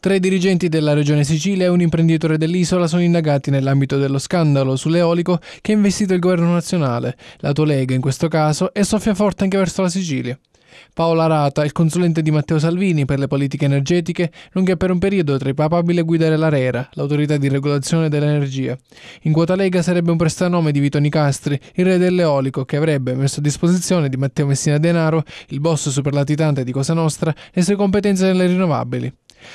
Tre dirigenti della regione Sicilia e un imprenditore dell'isola sono indagati nell'ambito dello scandalo sull'eolico che ha investito il governo nazionale, la Tolega in questo caso, e soffia forte anche verso la Sicilia. Paola Rata, il consulente di Matteo Salvini per le politiche energetiche, nonché per un periodo tra i papabili a guidare l'Arera, l'autorità di regolazione dell'energia. In quota Lega sarebbe un prestanome di Vito Nicastri, il re dell'eolico, che avrebbe messo a disposizione di Matteo Messina Denaro, il boss superlatitante di Cosa Nostra, le sue competenze nelle rinnovabili.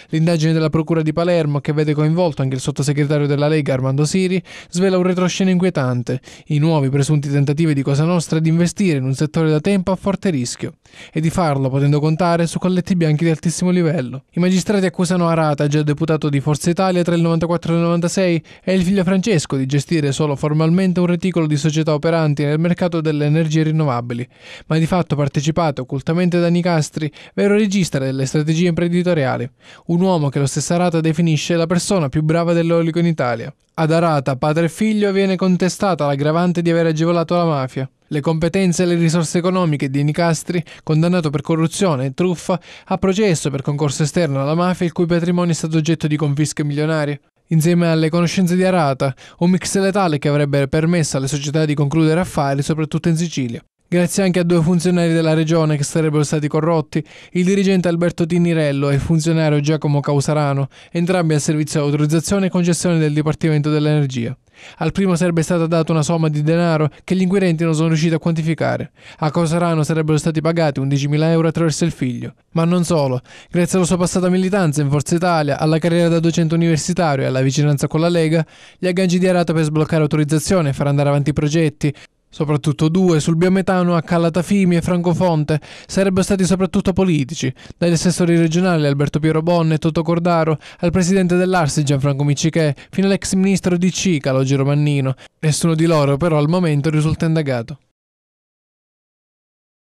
L'indagine della Procura di Palermo, che vede coinvolto anche il sottosegretario della Lega Armando Siri, svela un retroscena inquietante, i nuovi presunti tentativi di Cosa Nostra di investire in un settore da tempo a forte rischio e di farlo potendo contare su colletti bianchi di altissimo livello. I magistrati accusano Arata, già deputato di Forza Italia tra il 94 e il 96, e il figlio Francesco di gestire solo formalmente un reticolo di società operanti nel mercato delle energie rinnovabili, ma di fatto partecipato occultamente da Nicastri, vero regista delle strategie imprenditoriali un uomo che lo stesso Arata definisce la persona più brava dell'olico in Italia. Ad Arata, padre e figlio, viene contestata l'aggravante di aver agevolato la mafia. Le competenze e le risorse economiche di Nicastri, condannato per corruzione e truffa, ha processo per concorso esterno alla mafia il cui patrimonio è stato oggetto di confische milionarie insieme alle conoscenze di Arata, un mix letale che avrebbe permesso alle società di concludere affari soprattutto in Sicilia. Grazie anche a due funzionari della regione che sarebbero stati corrotti, il dirigente Alberto Tinirello e il funzionario Giacomo Causarano, entrambi al servizio di autorizzazione e concessione del Dipartimento dell'Energia. Al primo sarebbe stata data una somma di denaro che gli inquirenti non sono riusciti a quantificare. A Causarano sarebbero stati pagati 11.000 euro attraverso il figlio. Ma non solo. Grazie alla sua passata militanza in Forza Italia, alla carriera da docente universitario e alla vicinanza con la Lega, gli agganci di Arata per sbloccare autorizzazione, far andare avanti i progetti, soprattutto due, sul biometano a Calatafimi e Francofonte, sarebbero stati soprattutto politici, dagli assessori regionali Alberto Piero Bonne e Toto Cordaro, al presidente dell'Arsi Gianfranco Miccichè, fino all'ex ministro di Cicalo Giro Mannino. Nessuno di loro però al momento risulta indagato.